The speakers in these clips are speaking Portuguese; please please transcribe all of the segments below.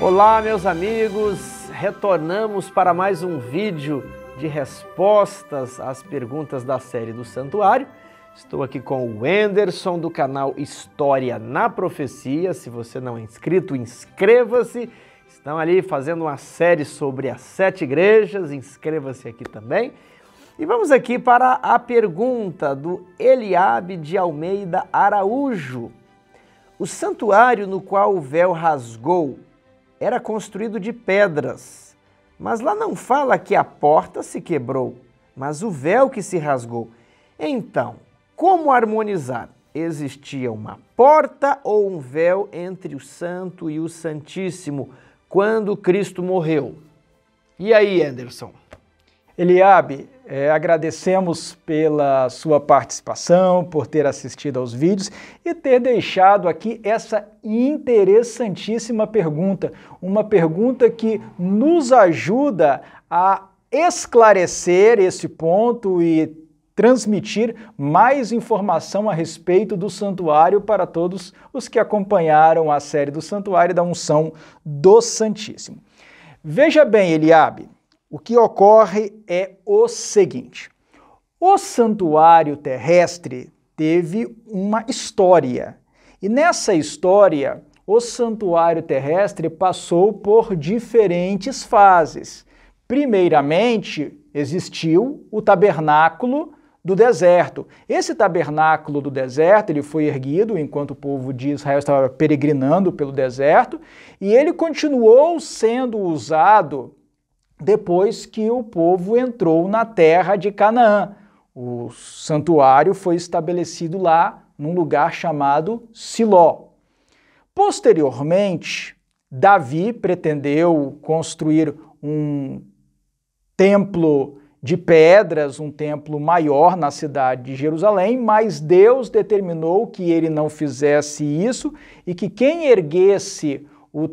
Olá, meus amigos! Retornamos para mais um vídeo de respostas às perguntas da série do Santuário. Estou aqui com o Enderson do canal História na Profecia. Se você não é inscrito, inscreva-se. Estão ali fazendo uma série sobre as sete igrejas, inscreva-se aqui também. E vamos aqui para a pergunta do Eliabe de Almeida Araújo. O santuário no qual o véu rasgou era construído de pedras. Mas lá não fala que a porta se quebrou, mas o véu que se rasgou. Então, como harmonizar? Existia uma porta ou um véu entre o santo e o santíssimo quando Cristo morreu? E aí, Anderson? Eliabe, é, agradecemos pela sua participação, por ter assistido aos vídeos e ter deixado aqui essa interessantíssima pergunta. Uma pergunta que nos ajuda a esclarecer esse ponto e transmitir mais informação a respeito do santuário para todos os que acompanharam a série do santuário da unção do Santíssimo. Veja bem, Eliabe, o que ocorre é o seguinte: o santuário terrestre teve uma história, e nessa história, o santuário terrestre passou por diferentes fases. Primeiramente, existiu o tabernáculo do deserto. Esse tabernáculo do deserto, ele foi erguido enquanto o povo de Israel estava peregrinando pelo deserto, e ele continuou sendo usado depois que o povo entrou na terra de Canaã. O santuário foi estabelecido lá, num lugar chamado Siló. Posteriormente, Davi pretendeu construir um templo de pedras, um templo maior na cidade de Jerusalém, mas Deus determinou que ele não fizesse isso e que quem erguesse o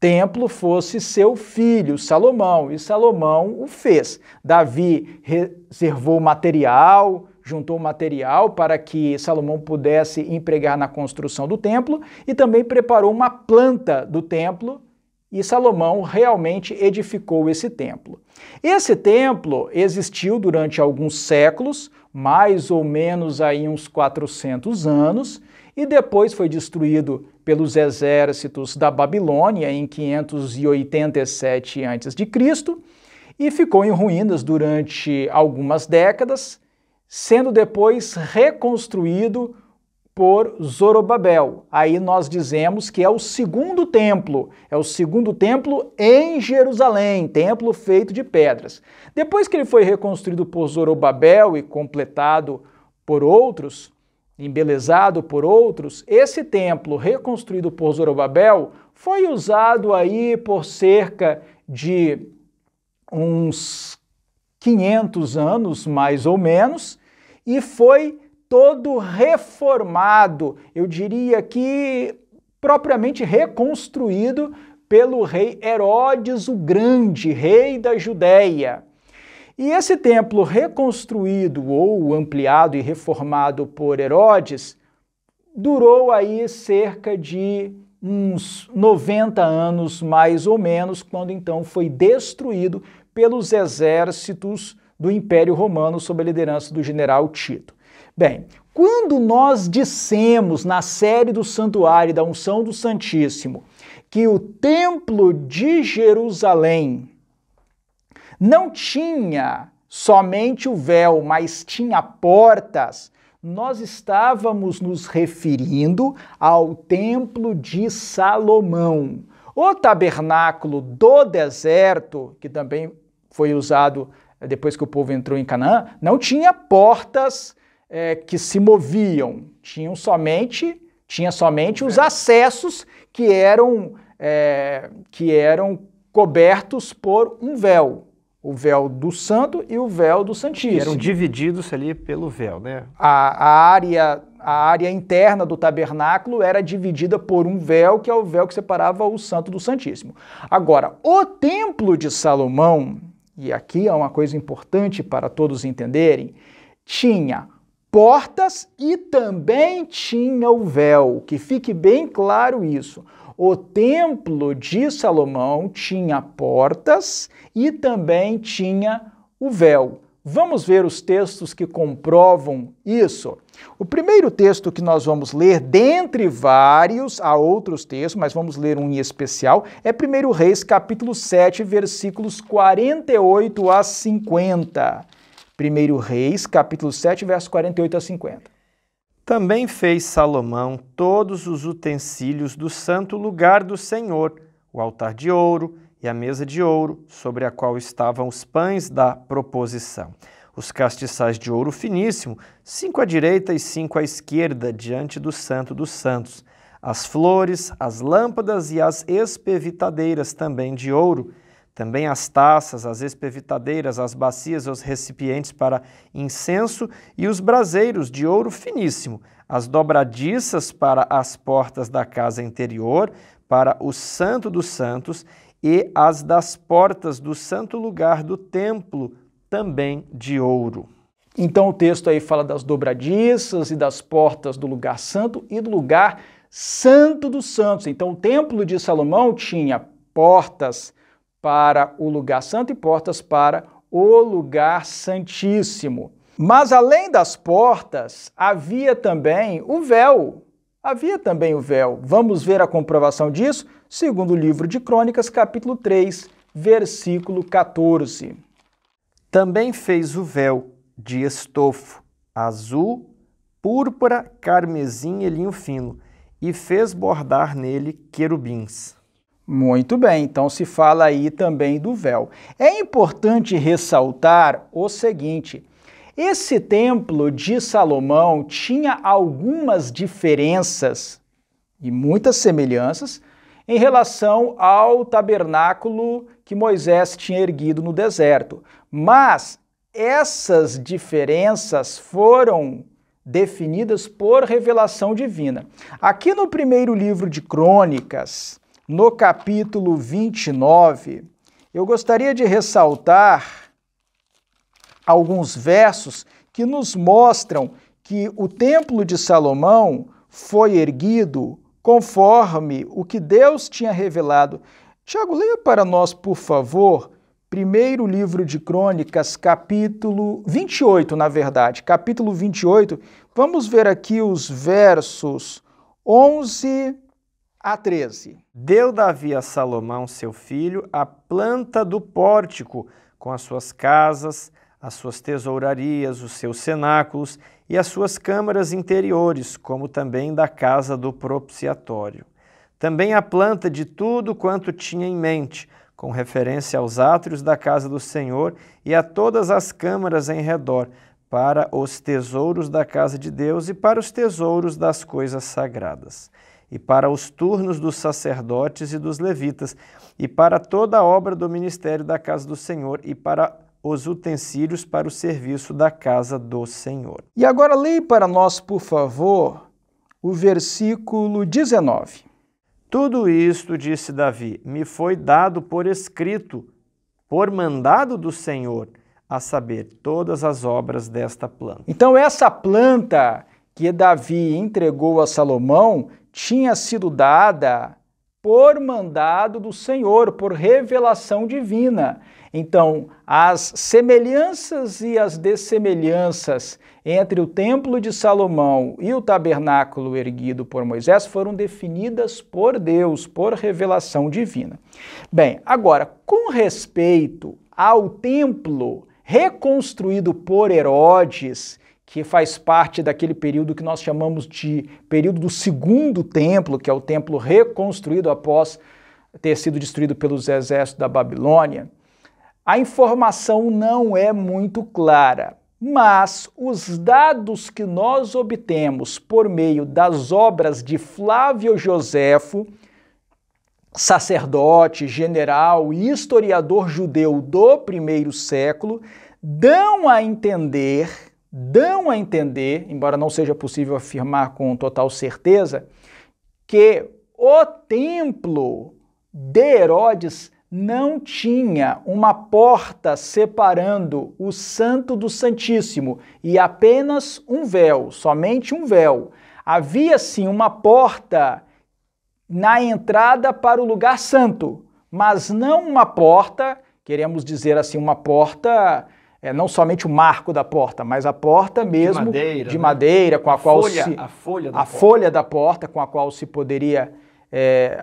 templo fosse seu filho, Salomão, e Salomão o fez. Davi reservou material, juntou material para que Salomão pudesse empregar na construção do templo e também preparou uma planta do templo e Salomão realmente edificou esse templo. Esse templo existiu durante alguns séculos, mais ou menos aí uns 400 anos, e depois foi destruído pelos exércitos da Babilônia em 587 a.C. e ficou em ruínas durante algumas décadas, sendo depois reconstruído por Zorobabel. Aí nós dizemos que é o segundo templo, é o segundo templo em Jerusalém, templo feito de pedras. Depois que ele foi reconstruído por Zorobabel e completado por outros, embelezado por outros, esse templo reconstruído por Zorobabel foi usado aí por cerca de uns 500 anos, mais ou menos, e foi todo reformado, eu diria que propriamente reconstruído pelo rei Herodes o Grande, rei da Judéia. E esse templo reconstruído ou ampliado e reformado por Herodes durou aí cerca de uns 90 anos mais ou menos, quando então foi destruído pelos exércitos do Império Romano sob a liderança do general Tito. Bem, quando nós dissemos na série do Santuário da Unção do Santíssimo que o Templo de Jerusalém não tinha somente o véu, mas tinha portas, nós estávamos nos referindo ao Templo de Salomão. O tabernáculo do deserto, que também foi usado eh, depois que o povo entrou em Canaã, não tinha portas é, que se moviam, tinham somente, tinha somente os é. acessos que eram, é, que eram cobertos por um véu o véu do santo e o véu do santíssimo. eram divididos ali pelo véu, né? A, a, área, a área interna do tabernáculo era dividida por um véu, que é o véu que separava o santo do santíssimo. Agora, o templo de Salomão, e aqui é uma coisa importante para todos entenderem, tinha portas e também tinha o véu. Que fique bem claro isso. O templo de Salomão tinha portas e também tinha o véu. Vamos ver os textos que comprovam isso. O primeiro texto que nós vamos ler, dentre vários, há outros textos, mas vamos ler um em especial, é 1 Reis, capítulo 7, versículos 48 a 50. 1 Reis, capítulo 7, versos 48 a 50. Também fez Salomão todos os utensílios do santo lugar do Senhor, o altar de ouro e a mesa de ouro, sobre a qual estavam os pães da proposição. Os castiçais de ouro finíssimo, cinco à direita e cinco à esquerda, diante do Santo dos Santos. As flores, as lâmpadas e as espevitadeiras também de ouro também as taças, as espevitadeiras, as bacias, os recipientes para incenso e os braseiros de ouro finíssimo, as dobradiças para as portas da casa interior, para o Santo dos Santos e as das portas do santo lugar do templo, também de ouro. Então o texto aí fala das dobradiças e das portas do lugar santo e do lugar santo dos santos. Então o templo de Salomão tinha portas, para o lugar santo e portas para o lugar santíssimo. Mas além das portas, havia também o véu. Havia também o véu. Vamos ver a comprovação disso, segundo o livro de Crônicas, capítulo 3, versículo 14. Também fez o véu de estofo azul, púrpura, carmesim e linho fino, e fez bordar nele querubins. Muito bem, então se fala aí também do véu. É importante ressaltar o seguinte: esse templo de Salomão tinha algumas diferenças e muitas semelhanças em relação ao tabernáculo que Moisés tinha erguido no deserto. Mas essas diferenças foram definidas por revelação divina. Aqui no primeiro livro de Crônicas, no capítulo 29, eu gostaria de ressaltar alguns versos que nos mostram que o Templo de Salomão foi erguido conforme o que Deus tinha revelado. Tiago, leia para nós, por favor, primeiro livro de Crônicas, capítulo 28, na verdade, capítulo 28. Vamos ver aqui os versos 11 a 13. Deu Davi a Salomão, seu filho, a planta do pórtico, com as suas casas, as suas tesourarias, os seus cenáculos e as suas câmaras interiores, como também da casa do propiciatório. Também a planta de tudo quanto tinha em mente, com referência aos átrios da casa do Senhor e a todas as câmaras em redor, para os tesouros da casa de Deus e para os tesouros das coisas sagradas e para os turnos dos sacerdotes e dos levitas, e para toda a obra do ministério da casa do Senhor, e para os utensílios para o serviço da casa do Senhor. E agora leia para nós, por favor, o versículo 19. Tudo isto, disse Davi, me foi dado por escrito, por mandado do Senhor, a saber, todas as obras desta planta. Então, essa planta que Davi entregou a Salomão tinha sido dada por mandado do Senhor, por revelação divina. Então, as semelhanças e as dessemelhanças entre o Templo de Salomão e o tabernáculo erguido por Moisés foram definidas por Deus, por revelação divina. Bem, agora, com respeito ao templo reconstruído por Herodes que faz parte daquele período que nós chamamos de período do segundo templo, que é o templo reconstruído após ter sido destruído pelos exércitos da Babilônia, a informação não é muito clara, mas os dados que nós obtemos por meio das obras de Flávio Joséfo, sacerdote, general e historiador judeu do primeiro século, dão a entender dão a entender, embora não seja possível afirmar com total certeza, que o templo de Herodes não tinha uma porta separando o santo do santíssimo e apenas um véu, somente um véu. Havia sim uma porta na entrada para o lugar santo, mas não uma porta, queremos dizer assim, uma porta é, não somente o marco da porta, mas a porta mesmo de madeira, de né? madeira com a, a qual folha, se a folha, da, a porta. folha da porta com a qual se poderia é,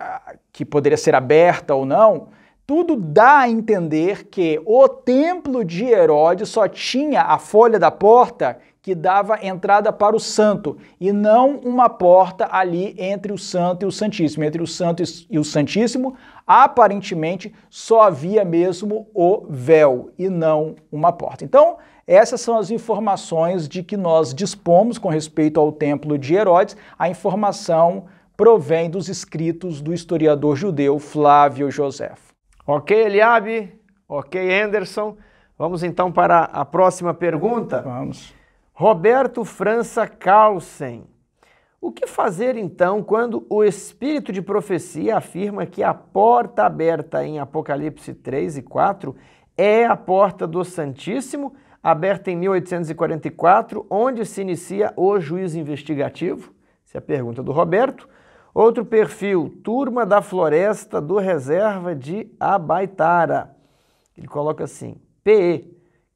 que poderia ser aberta ou não, tudo dá a entender que o templo de Herodes só tinha a folha da porta que dava entrada para o santo e não uma porta ali entre o santo e o santíssimo. Entre o santo e o santíssimo, aparentemente só havia mesmo o véu e não uma porta. Então, essas são as informações de que nós dispomos com respeito ao templo de Herodes. A informação provém dos escritos do historiador judeu Flávio Josefo. Ok, Eliabe. Ok, Anderson. Vamos então para a próxima pergunta. Vamos. Roberto França Carlsen. O que fazer então quando o espírito de profecia afirma que a porta aberta em Apocalipse 3 e 4 é a porta do Santíssimo, aberta em 1844, onde se inicia o juízo investigativo? Essa é a pergunta do Roberto. Outro perfil, Turma da Floresta do Reserva de Abaitara. Ele coloca assim: PE,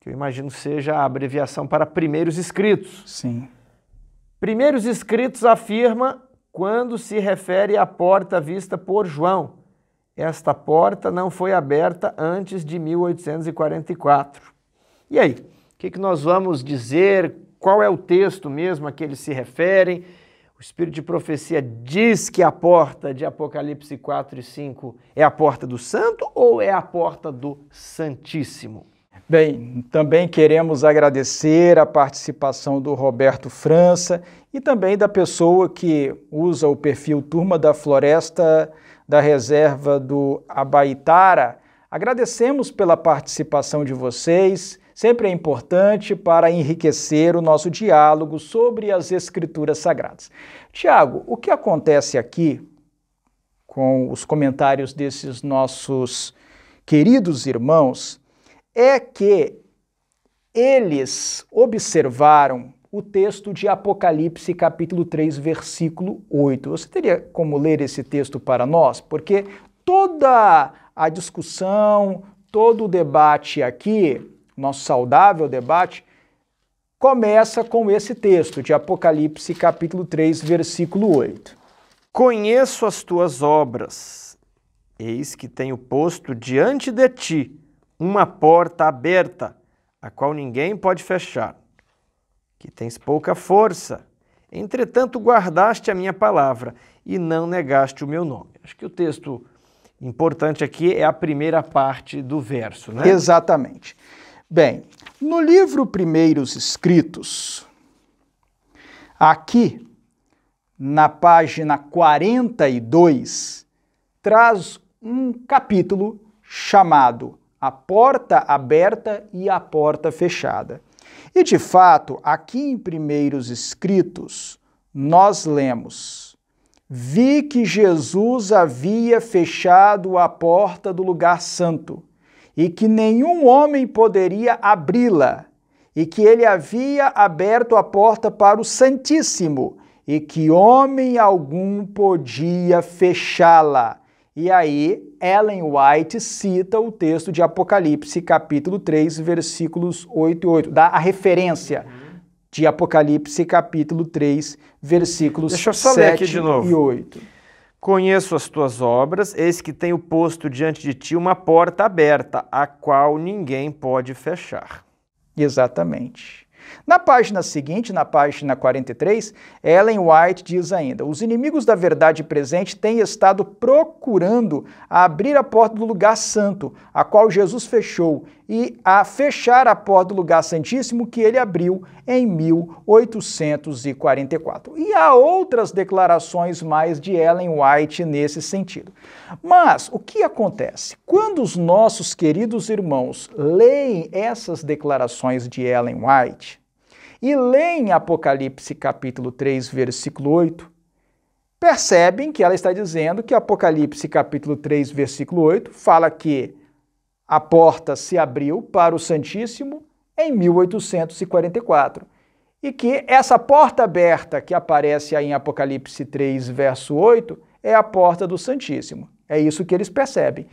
que eu imagino seja a abreviação para primeiros escritos. Sim. Primeiros escritos afirma quando se refere à porta vista por João. Esta porta não foi aberta antes de 1844. E aí, o que, que nós vamos dizer? Qual é o texto mesmo a que eles se referem? O Espírito de Profecia diz que a porta de Apocalipse 4 e 5 é a porta do Santo ou é a porta do Santíssimo? Bem, também queremos agradecer a participação do Roberto França e também da pessoa que usa o perfil Turma da Floresta da Reserva do Abaitara. Agradecemos pela participação de vocês, sempre é importante para enriquecer o nosso diálogo sobre as Escrituras Sagradas. Tiago, o que acontece aqui com os comentários desses nossos queridos irmãos? é que eles observaram o texto de Apocalipse, capítulo 3, versículo 8. Você teria como ler esse texto para nós? Porque toda a discussão, todo o debate aqui, nosso saudável debate, começa com esse texto de Apocalipse, capítulo 3, versículo 8. Conheço as tuas obras, eis que tenho posto diante de ti uma porta aberta, a qual ninguém pode fechar. Que tens pouca força, entretanto guardaste a minha palavra e não negaste o meu nome. Acho que o texto importante aqui é a primeira parte do verso, né? Exatamente. Bem, no livro Primeiros Escritos, aqui na página 42, traz um capítulo chamado a porta aberta e a porta fechada. E de fato, aqui em primeiros escritos, nós lemos: Vi que Jesus havia fechado a porta do lugar santo e que nenhum homem poderia abri-la, e que ele havia aberto a porta para o Santíssimo e que homem algum podia fechá-la. E aí, Ellen White cita o texto de Apocalipse, capítulo 3, versículos 8 e 8, dá a referência de Apocalipse, capítulo 3, versículos Deixa eu só 7 ler aqui de novo. e 8. Conheço as tuas obras, eis que tenho posto diante de ti uma porta aberta, a qual ninguém pode fechar. Exatamente. Na página seguinte, na página 43, Ellen White diz ainda: os inimigos da verdade presente têm estado procurando abrir a porta do lugar santo, a qual Jesus fechou, e a fechar a porta do lugar santíssimo que ele abriu em 1844. E há outras declarações mais de Ellen White nesse sentido. Mas o que acontece? Quando os nossos queridos irmãos leem essas declarações de Ellen White e leem Apocalipse capítulo 3, versículo 8, percebem que ela está dizendo que Apocalipse capítulo 3, versículo 8 fala que a porta se abriu para o Santíssimo em 1844. E que essa porta aberta que aparece aí em Apocalipse 3, verso 8, é a porta do Santíssimo. É isso que eles percebem.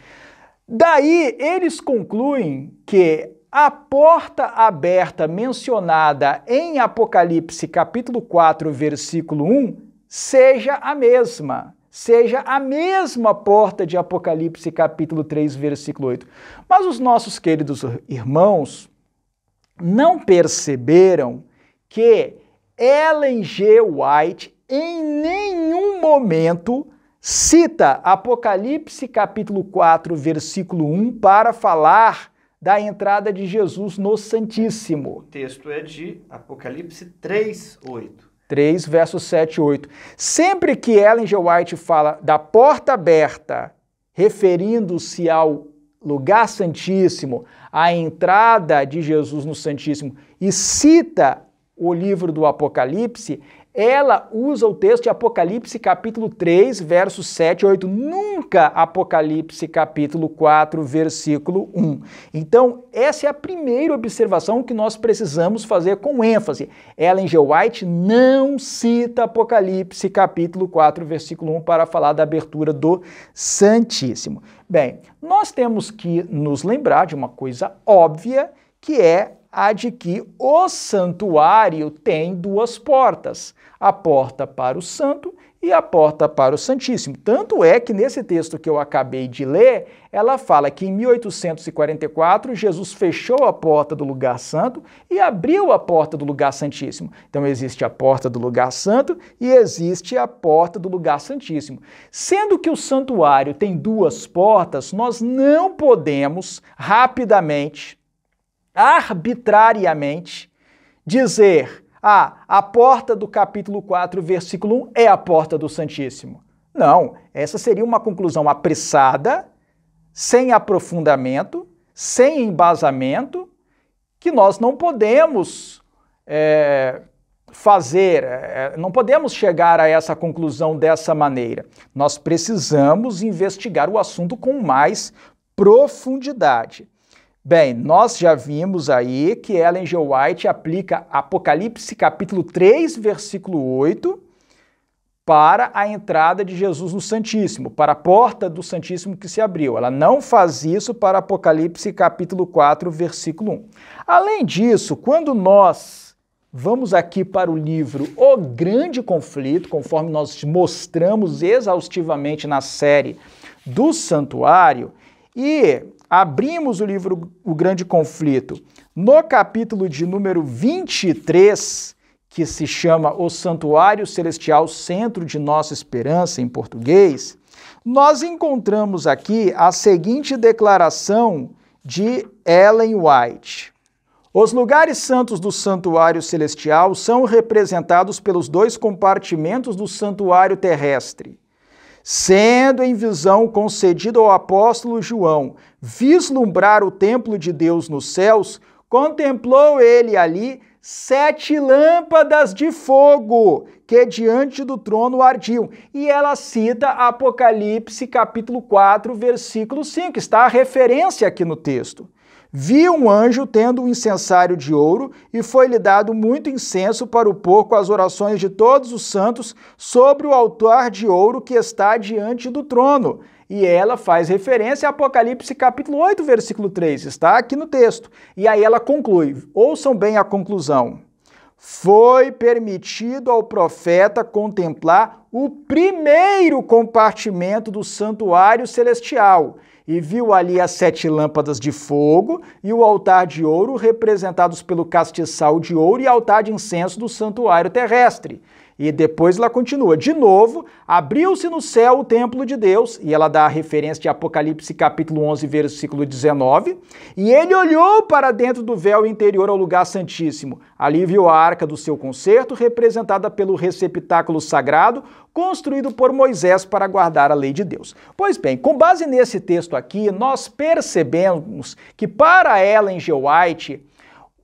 Daí eles concluem que a porta aberta mencionada em Apocalipse capítulo 4, versículo 1, seja a mesma, seja a mesma porta de Apocalipse capítulo 3, versículo 8. Mas os nossos queridos irmãos não perceberam que Ellen G. White em nenhum momento cita Apocalipse capítulo 4, versículo 1 para falar da entrada de Jesus no Santíssimo. O texto é de Apocalipse 3, 8. 3, versos 7 e 8. Sempre que Ellen G. White fala da porta aberta, referindo-se ao lugar santíssimo, à entrada de Jesus no Santíssimo, e cita o livro do Apocalipse, ela usa o texto de Apocalipse capítulo 3, versos 7 e 8, nunca Apocalipse capítulo 4, versículo 1. Então, essa é a primeira observação que nós precisamos fazer com ênfase. Ellen G. White não cita Apocalipse capítulo 4, versículo 1 para falar da abertura do Santíssimo. Bem, nós temos que nos lembrar de uma coisa óbvia, que é a de que o santuário tem duas portas, a porta para o santo e a porta para o Santíssimo. Tanto é que nesse texto que eu acabei de ler, ela fala que em 1844 Jesus fechou a porta do lugar santo e abriu a porta do lugar santíssimo. Então existe a porta do lugar santo e existe a porta do lugar santíssimo. Sendo que o santuário tem duas portas, nós não podemos rapidamente arbitrariamente dizer: ah, a porta do capítulo 4, versículo 1 é a porta do Santíssimo. Não, essa seria uma conclusão apressada, sem aprofundamento, sem embasamento, que nós não podemos é, fazer, é, não podemos chegar a essa conclusão dessa maneira. Nós precisamos investigar o assunto com mais profundidade. Bem, nós já vimos aí que Ellen G. White aplica Apocalipse capítulo 3, versículo 8, para a entrada de Jesus no Santíssimo, para a porta do Santíssimo que se abriu. Ela não faz isso para Apocalipse capítulo 4, versículo 1. Além disso, quando nós vamos aqui para o livro O Grande Conflito, conforme nós mostramos exaustivamente na série do Santuário, e abrimos o livro O Grande Conflito no capítulo de número 23, que se chama O Santuário Celestial, Centro de Nossa Esperança, em português, nós encontramos aqui a seguinte declaração de Ellen White. Os lugares santos do santuário celestial são representados pelos dois compartimentos do santuário terrestre, sendo em visão concedido ao apóstolo João vislumbrar o templo de Deus nos céus, contemplou ele ali sete lâmpadas de fogo que diante do trono ardiam. E ela cita Apocalipse capítulo 4, versículo 5, está a referência aqui no texto. Vi um anjo tendo um incensário de ouro e foi-lhe dado muito incenso para o pôr com as orações de todos os santos sobre o altar de ouro que está diante do trono. E ela faz referência a Apocalipse capítulo 8, versículo 3, está aqui no texto. E aí ela conclui, ouçam bem a conclusão. Foi permitido ao profeta contemplar o primeiro compartimento do santuário celestial e viu ali as sete lâmpadas de fogo e o altar de ouro representados pelo castiçal de ouro e altar de incenso do santuário terrestre. E depois ela continua. De novo, abriu-se no céu o templo de Deus, e ela dá a referência de Apocalipse capítulo 11, versículo 19. E ele olhou para dentro do véu interior ao lugar santíssimo. Ali viu a arca do seu concerto, representada pelo receptáculo sagrado, construído por Moisés para guardar a lei de Deus. Pois bem, com base nesse texto aqui, nós percebemos que para ela em White,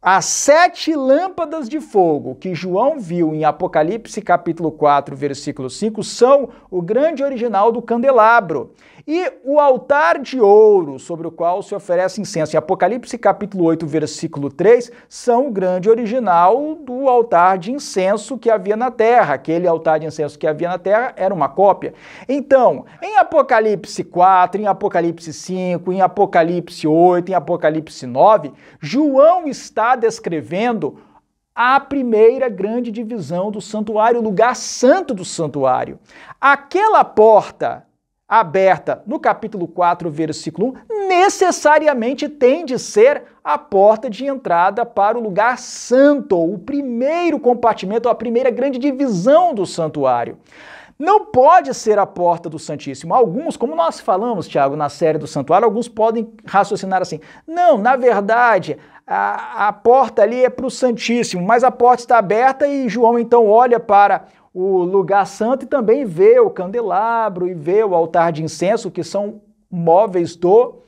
as sete lâmpadas de fogo que João viu em Apocalipse capítulo 4, versículo 5, são o grande original do candelabro. E o altar de ouro sobre o qual se oferece incenso, em Apocalipse capítulo 8, versículo 3, são o grande original do altar de incenso que havia na terra. Aquele altar de incenso que havia na terra era uma cópia. Então, em Apocalipse 4, em Apocalipse 5, em Apocalipse 8, em Apocalipse 9, João está descrevendo a primeira grande divisão do santuário, o lugar santo do santuário. Aquela porta aberta no capítulo 4, versículo 1, necessariamente tem de ser a porta de entrada para o lugar santo, o primeiro compartimento, a primeira grande divisão do santuário. Não pode ser a porta do Santíssimo. Alguns, como nós falamos, Tiago, na série do santuário, alguns podem raciocinar assim: não, na verdade, a, a porta ali é para o Santíssimo, mas a porta está aberta e João então olha para o lugar santo e também vê o candelabro e vê o altar de incenso, que são móveis do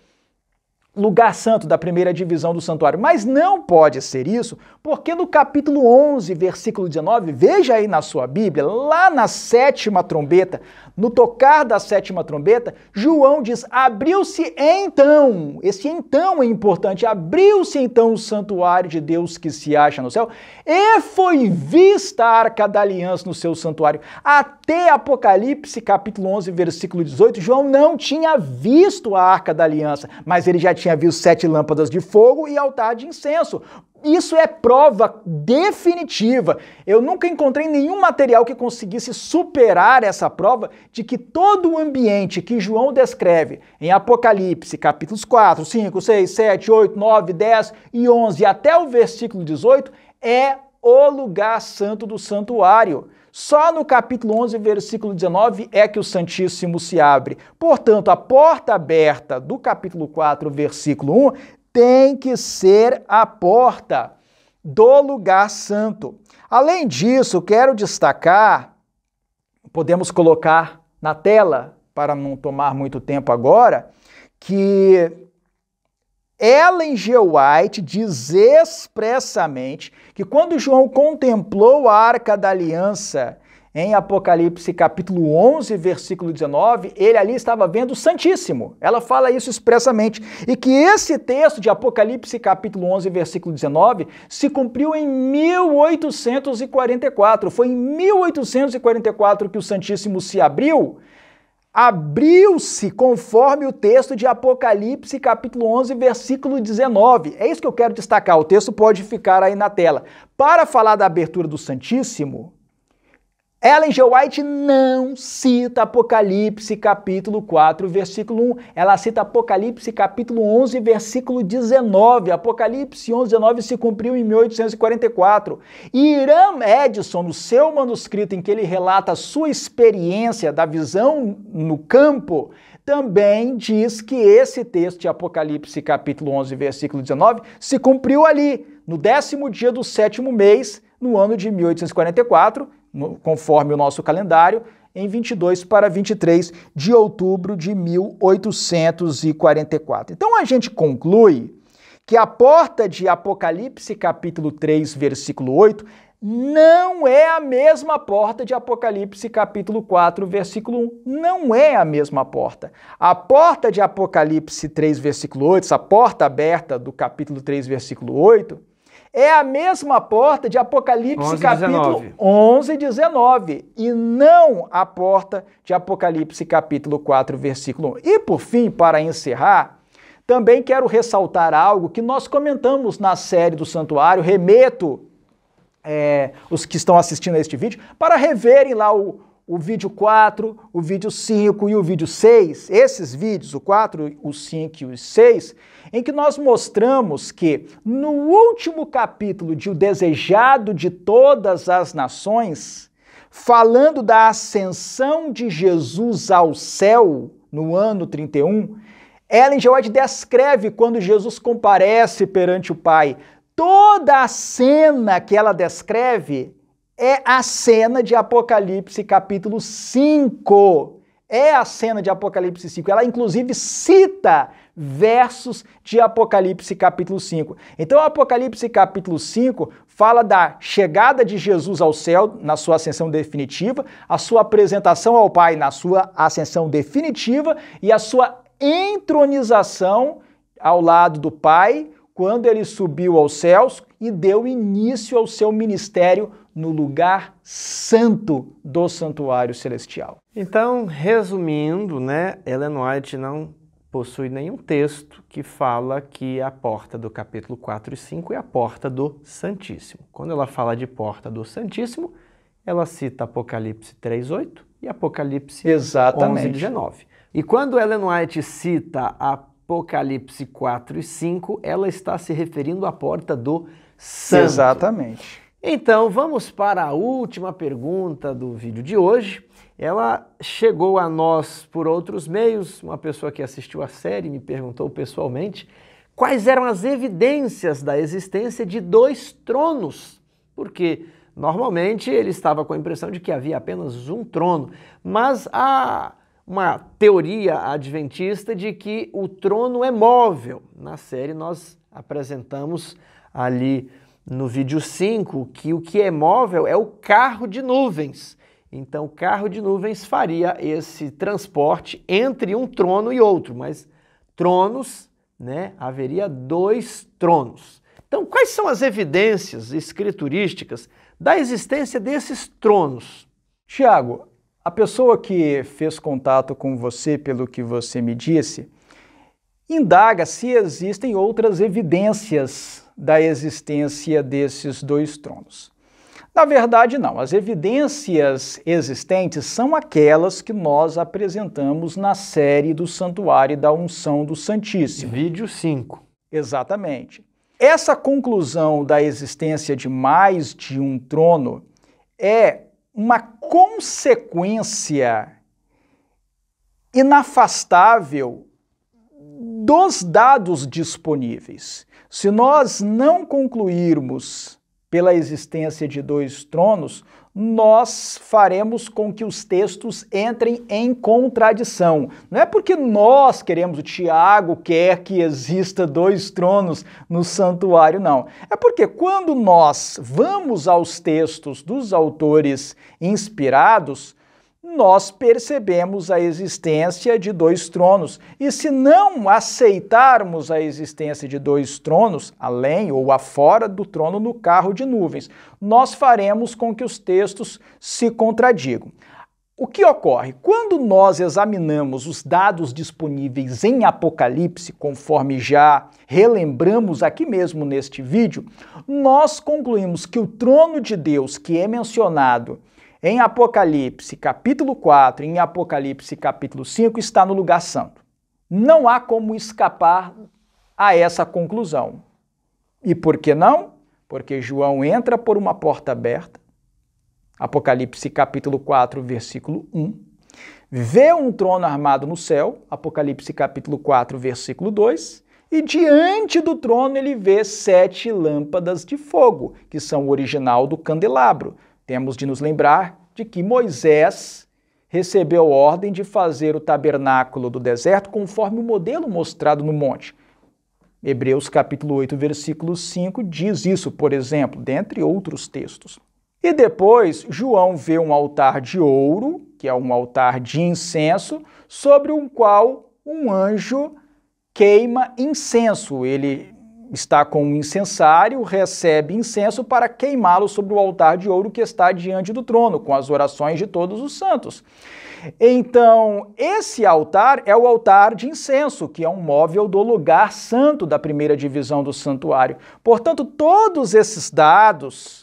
lugar santo da primeira divisão do santuário. Mas não pode ser isso, porque no capítulo 11, versículo 19, veja aí na sua Bíblia, lá na sétima trombeta, no tocar da sétima trombeta, João diz: abriu-se então, esse então é importante, abriu-se então o santuário de Deus que se acha no céu, e foi vista a arca da aliança no seu santuário. Até Apocalipse, capítulo 11, versículo 18, João não tinha visto a arca da aliança, mas ele já tinha tinha visto sete lâmpadas de fogo e altar de incenso. Isso é prova definitiva. Eu nunca encontrei nenhum material que conseguisse superar essa prova de que todo o ambiente que João descreve em Apocalipse, capítulos 4, 5, 6, 7, 8, 9, 10 e 11 até o versículo 18 é o lugar santo do santuário. Só no capítulo 11, versículo 19 é que o Santíssimo se abre. Portanto, a porta aberta do capítulo 4, versículo 1, tem que ser a porta do lugar santo. Além disso, quero destacar, podemos colocar na tela para não tomar muito tempo agora, que Ellen G. White diz expressamente que quando João contemplou a arca da aliança em Apocalipse capítulo 11, versículo 19, ele ali estava vendo o Santíssimo. Ela fala isso expressamente. E que esse texto de Apocalipse capítulo 11, versículo 19, se cumpriu em 1844. Foi em 1844 que o Santíssimo se abriu abriu-se conforme o texto de Apocalipse, capítulo 11, versículo 19. É isso que eu quero destacar. O texto pode ficar aí na tela. Para falar da abertura do Santíssimo, Ellen G. White não cita Apocalipse capítulo 4, versículo 1. Ela cita Apocalipse capítulo 11, versículo 19. Apocalipse 11, 19 se cumpriu em 1844. E Hiram Edison, no seu manuscrito em que ele relata a sua experiência da visão no campo, também diz que esse texto de Apocalipse capítulo 11, versículo 19 se cumpriu ali, no décimo dia do sétimo mês, no ano de 1844, conforme o nosso calendário, em 22 para 23 de outubro de 1844. Então a gente conclui que a porta de Apocalipse, capítulo 3, versículo 8, não é a mesma porta de Apocalipse, capítulo 4, versículo 1. Não é a mesma porta. A porta de Apocalipse 3, versículo 8, essa porta aberta do capítulo 3, versículo 8, é a mesma porta de Apocalipse 11, capítulo 11, 19, e não a porta de Apocalipse capítulo 4, versículo 1. E por fim, para encerrar, também quero ressaltar algo que nós comentamos na série do Santuário, remeto é, os que estão assistindo a este vídeo para reverem lá o o vídeo 4, o vídeo 5 e o vídeo 6, esses vídeos, o 4, o 5 e o 6, em que nós mostramos que no último capítulo de O Desejado de Todas as Nações, falando da ascensão de Jesus ao céu no ano 31, Ellen G. White descreve quando Jesus comparece perante o Pai. Toda a cena que ela descreve é a cena de Apocalipse capítulo 5. É a cena de Apocalipse 5. Ela inclusive cita versos de Apocalipse capítulo 5. Então, Apocalipse capítulo 5 fala da chegada de Jesus ao céu na sua ascensão definitiva, a sua apresentação ao Pai na sua ascensão definitiva e a sua entronização ao lado do Pai quando ele subiu aos céus e deu início ao seu ministério no lugar santo do santuário celestial. Então, resumindo, né, Ellen White não possui nenhum texto que fala que a porta do capítulo 4 e 5 é a porta do Santíssimo. Quando ela fala de porta do Santíssimo, ela cita Apocalipse 3:8 e Apocalipse Exatamente. 19. E quando Ellen White cita Apocalipse 4 e 5, ela está se referindo à porta do Santo. Exatamente. Então vamos para a última pergunta do vídeo de hoje. Ela chegou a nós por outros meios. Uma pessoa que assistiu a série me perguntou pessoalmente quais eram as evidências da existência de dois tronos, porque normalmente ele estava com a impressão de que havia apenas um trono, mas há uma teoria adventista de que o trono é móvel. Na série nós apresentamos ali no vídeo 5 que o que é móvel é o carro de nuvens. Então, o carro de nuvens faria esse transporte entre um trono e outro, mas tronos, né? Haveria dois tronos. Então, quais são as evidências escriturísticas da existência desses tronos? Tiago, a pessoa que fez contato com você, pelo que você me disse, indaga se existem outras evidências da existência desses dois tronos. Na verdade, não. As evidências existentes são aquelas que nós apresentamos na série do Santuário da Unção do Santíssimo. Vídeo 5. Exatamente. Essa conclusão da existência de mais de um trono é uma consequência inafastável dos dados disponíveis, se nós não concluirmos pela existência de dois tronos, nós faremos com que os textos entrem em contradição. Não é porque nós queremos, o Tiago quer que exista dois tronos no santuário, não. É porque quando nós vamos aos textos dos autores inspirados, nós percebemos a existência de dois tronos. E se não aceitarmos a existência de dois tronos, além ou afora do trono no carro de nuvens, nós faremos com que os textos se contradigam. O que ocorre? Quando nós examinamos os dados disponíveis em Apocalipse, conforme já relembramos aqui mesmo neste vídeo, nós concluímos que o trono de Deus que é mencionado em Apocalipse capítulo 4, em Apocalipse capítulo 5, está no lugar santo. Não há como escapar a essa conclusão. E por que não? Porque João entra por uma porta aberta, Apocalipse capítulo 4, versículo 1, vê um trono armado no céu, Apocalipse capítulo 4, versículo 2, e diante do trono ele vê sete lâmpadas de fogo, que são o original do candelabro. Temos de nos lembrar de que Moisés recebeu ordem de fazer o tabernáculo do deserto conforme o modelo mostrado no monte. Hebreus capítulo 8, versículo 5 diz isso, por exemplo, dentre outros textos. E depois João vê um altar de ouro, que é um altar de incenso, sobre o qual um anjo queima incenso. Ele está com um incensário, recebe incenso para queimá-lo sobre o altar de ouro que está diante do trono, com as orações de todos os santos. Então, esse altar é o altar de incenso, que é um móvel do lugar santo da primeira divisão do santuário. Portanto, todos esses dados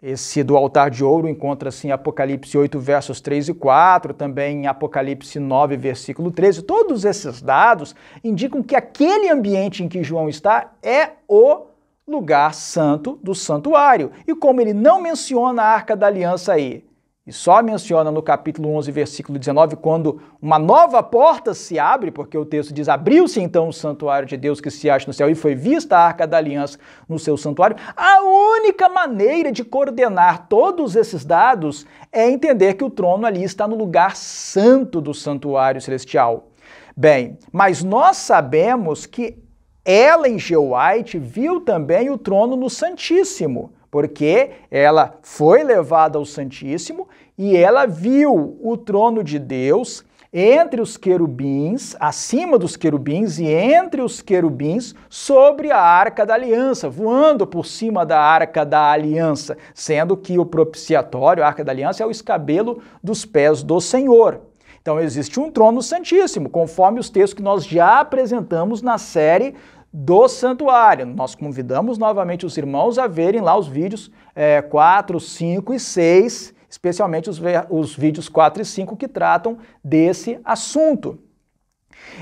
esse do altar de ouro encontra-se em Apocalipse 8, versos 3 e 4, também em Apocalipse 9, versículo 13. Todos esses dados indicam que aquele ambiente em que João está é o lugar santo do santuário. E como ele não menciona a arca da aliança aí, e só menciona no capítulo 11, versículo 19, quando uma nova porta se abre, porque o texto diz: Abriu-se então o santuário de Deus que se acha no céu e foi vista a arca da aliança no seu santuário. A única maneira de coordenar todos esses dados é entender que o trono ali está no lugar santo do santuário celestial. Bem, mas nós sabemos que ela em White viu também o trono no Santíssimo porque ela foi levada ao Santíssimo e ela viu o trono de Deus entre os querubins, acima dos querubins e entre os querubins, sobre a arca da aliança, voando por cima da arca da aliança, sendo que o propiciatório, a arca da aliança, é o escabelo dos pés do Senhor. Então existe um trono santíssimo, conforme os textos que nós já apresentamos na série do santuário. Nós convidamos novamente os irmãos a verem lá os vídeos é, 4, 5 e 6, especialmente os, os vídeos 4 e 5 que tratam desse assunto.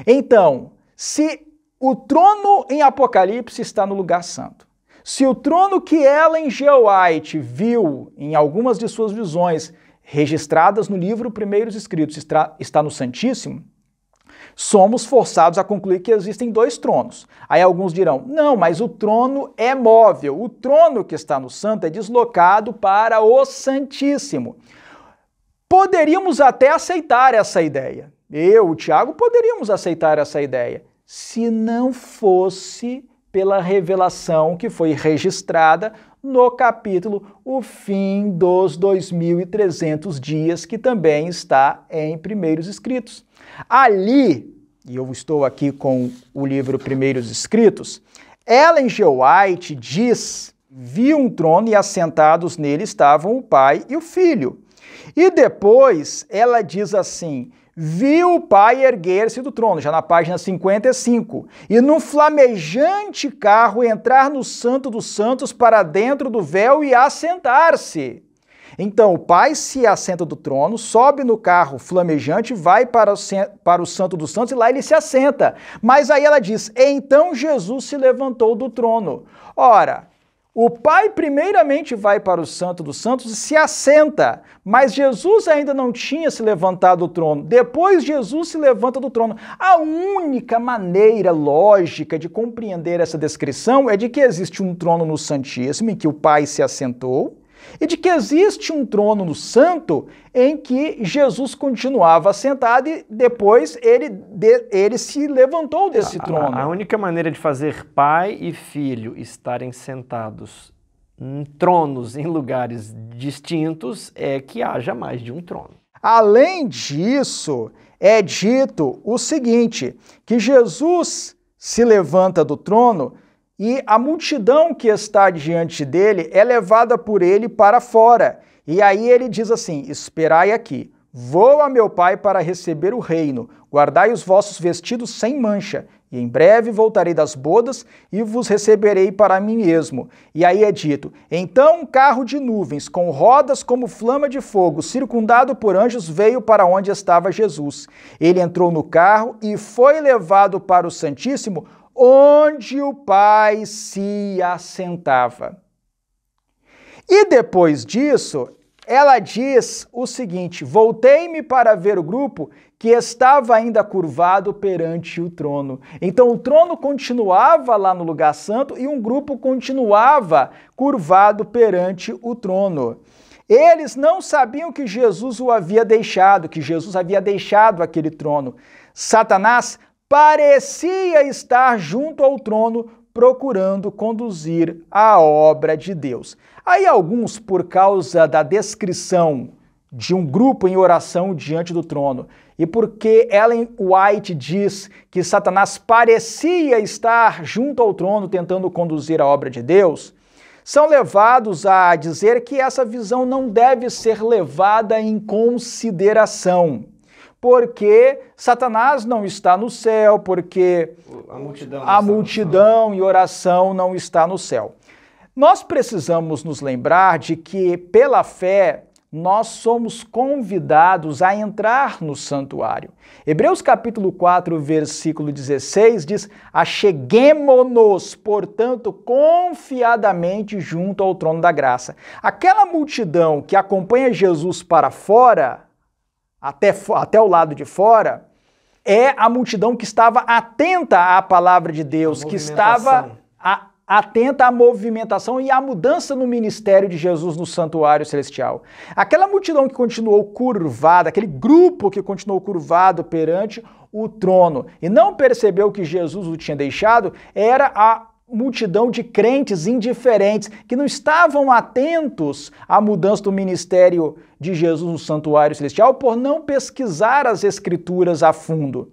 Então, se o trono em Apocalipse está no lugar santo, se o trono que Ellen G. White viu em algumas de suas visões registradas no livro Primeiros Escritos está, está no Santíssimo, somos forçados a concluir que existem dois tronos. Aí alguns dirão: não, mas o trono é móvel. O trono que está no santo é deslocado para o Santíssimo. Poderíamos até aceitar essa ideia. Eu, o Tiago, poderíamos aceitar essa ideia se não fosse pela revelação que foi registrada no capítulo O Fim dos 2300 Dias, que também está em Primeiros Escritos. Ali, e eu estou aqui com o livro Primeiros Escritos, Ellen G. White diz: Vi um trono e assentados nele estavam o pai e o filho. E depois ela diz assim: viu o pai erguer-se do trono, já na página 55, e num flamejante carro entrar no Santo dos Santos para dentro do véu e assentar-se. Então o pai se assenta do trono, sobe no carro flamejante, vai para o, para o Santo dos Santos e lá ele se assenta. Mas aí ela diz: então Jesus se levantou do trono. Ora, o Pai primeiramente vai para o Santo dos Santos e se assenta, mas Jesus ainda não tinha se levantado do trono. Depois Jesus se levanta do trono. A única maneira lógica de compreender essa descrição é de que existe um trono no Santíssimo em que o Pai se assentou, e de que existe um trono no santo em que Jesus continuava sentado e depois ele, de, ele se levantou desse a, trono. A única maneira de fazer pai e filho estarem sentados em tronos em lugares distintos é que haja mais de um trono. Além disso, é dito o seguinte: que Jesus se levanta do trono e a multidão que está diante dele é levada por ele para fora. E aí ele diz assim: Esperai aqui, vou a meu pai para receber o reino, guardai os vossos vestidos sem mancha, e em breve voltarei das bodas e vos receberei para mim mesmo. E aí é dito: Então um carro de nuvens, com rodas como flama de fogo, circundado por anjos, veio para onde estava Jesus. Ele entrou no carro e foi levado para o Santíssimo onde o pai se assentava. E depois disso, ela diz o seguinte: Voltei-me para ver o grupo que estava ainda curvado perante o trono. Então o trono continuava lá no lugar santo e um grupo continuava curvado perante o trono. Eles não sabiam que Jesus o havia deixado, que Jesus havia deixado aquele trono. Satanás parecia estar junto ao trono procurando conduzir a obra de Deus. Aí alguns, por causa da descrição de um grupo em oração diante do trono, e porque Ellen White diz que Satanás parecia estar junto ao trono tentando conduzir a obra de Deus, são levados a dizer que essa visão não deve ser levada em consideração porque Satanás não está no céu, porque a multidão, a multidão e oração não está no céu. Nós precisamos nos lembrar de que, pela fé, nós somos convidados a entrar no santuário. Hebreus capítulo 4, versículo 16 diz: "Acheguemo-nos, portanto, confiadamente junto ao trono da graça". Aquela multidão que acompanha Jesus para fora até, até o lado de fora, é a multidão que estava atenta à palavra de Deus, que estava a, atenta à movimentação e à mudança no ministério de Jesus no santuário celestial. Aquela multidão que continuou curvada, aquele grupo que continuou curvado perante o trono e não percebeu que Jesus o tinha deixado, era a multidão de crentes indiferentes que não estavam atentos à mudança do ministério de Jesus no santuário celestial por não pesquisar as escrituras a fundo.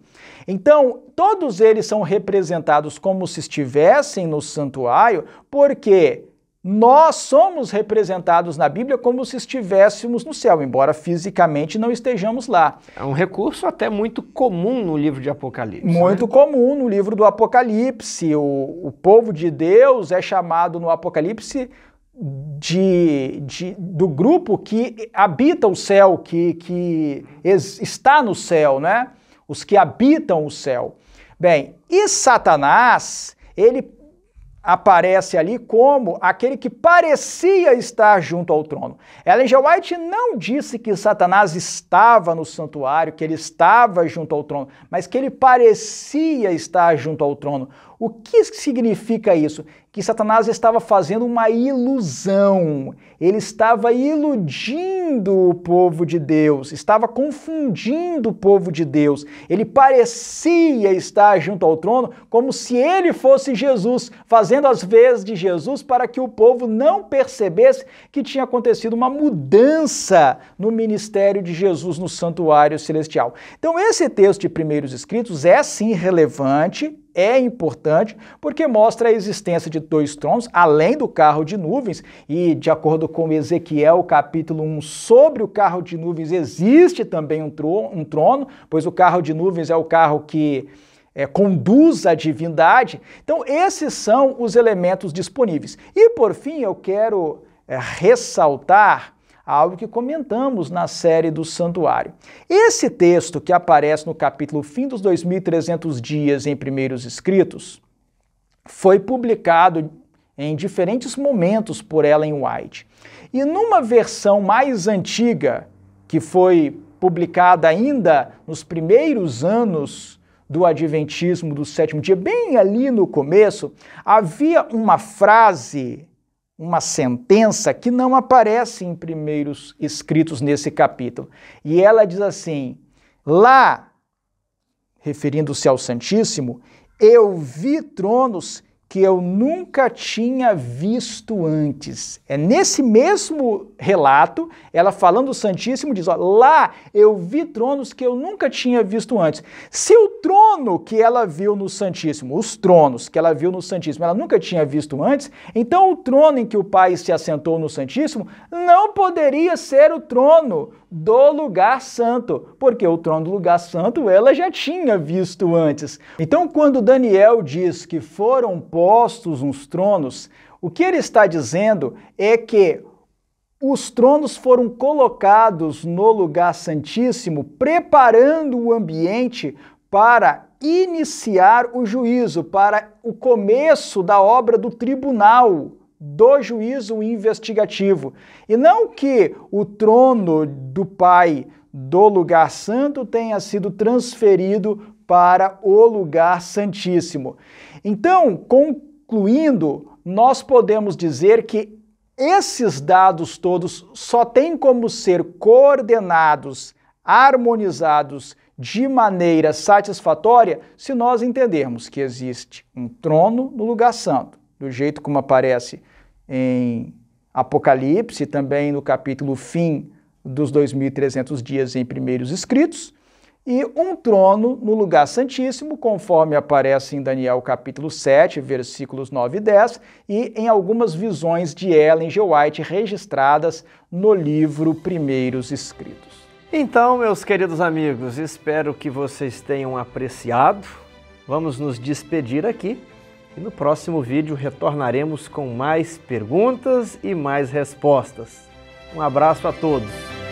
Então, todos eles são representados como se estivessem no santuário, porque nós somos representados na Bíblia como se estivéssemos no céu, embora fisicamente não estejamos lá. É um recurso até muito comum no livro de Apocalipse. Né? Muito né? comum no livro do Apocalipse. O, o, povo de Deus é chamado no Apocalipse de, de do grupo que habita o céu, que, que es, está no céu, né? Os que habitam o céu. Bem, e Satanás, ele aparece ali como aquele que parecia estar junto ao trono. Ellen G. White não disse que Satanás estava no santuário, que ele estava junto ao trono, mas que ele parecia estar junto ao trono, o que significa isso? Que Satanás estava fazendo uma ilusão. Ele estava iludindo o povo de Deus, estava confundindo o povo de Deus. Ele parecia estar junto ao trono como se ele fosse Jesus, fazendo as vezes de Jesus para que o povo não percebesse que tinha acontecido uma mudança no ministério de Jesus no santuário celestial. Então, esse texto de Primeiros Escritos é sim relevante, é importante porque mostra a existência de dois tronos, além do carro de nuvens, e de acordo com Ezequiel, capítulo 1, sobre o carro de nuvens existe também um trono, um trono pois o carro de nuvens é o carro que é, conduz a divindade. Então, esses são os elementos disponíveis. E por fim, eu quero é, ressaltar algo que comentamos na série do Santuário. Esse texto que aparece no capítulo Fim dos 2300 dias em primeiros escritos foi publicado em diferentes momentos por Ellen White. E numa versão mais antiga, que foi publicada ainda nos primeiros anos do Adventismo do sétimo dia, bem ali no começo, havia uma frase uma sentença que não aparece em primeiros escritos nesse capítulo. E ela diz assim: lá, referindo-se ao Santíssimo, eu vi tronos que eu nunca tinha visto antes. É nesse mesmo relato, ela falando do Santíssimo, diz: ó, lá eu vi tronos que eu nunca tinha visto antes. Se o trono que ela viu no Santíssimo, os tronos que ela viu no Santíssimo, ela nunca tinha visto antes, então o trono em que o Pai se assentou no Santíssimo não poderia ser o trono do lugar santo, porque o trono do lugar santo ela já tinha visto antes. Então, quando Daniel diz que foram postos uns tronos, o que ele está dizendo é que os tronos foram colocados no lugar santíssimo, preparando o ambiente para iniciar o juízo, para o começo da obra do tribunal do juízo investigativo. E não que o trono do Pai do lugar santo tenha sido transferido para o lugar santíssimo. Então, concluindo, nós podemos dizer que esses dados todos só têm como ser coordenados, harmonizados de maneira satisfatória se nós entendermos que existe um trono no lugar santo, do jeito como aparece em Apocalipse, também no capítulo fim dos 2.300 dias em primeiros escritos, e um trono no lugar santíssimo, conforme aparece em Daniel capítulo 7, versículos 9 e 10, e em algumas visões de Ellen G. White registradas no livro Primeiros Escritos. Então, meus queridos amigos, espero que vocês tenham apreciado. Vamos nos despedir aqui e no próximo vídeo retornaremos com mais perguntas e mais respostas. Um abraço a todos!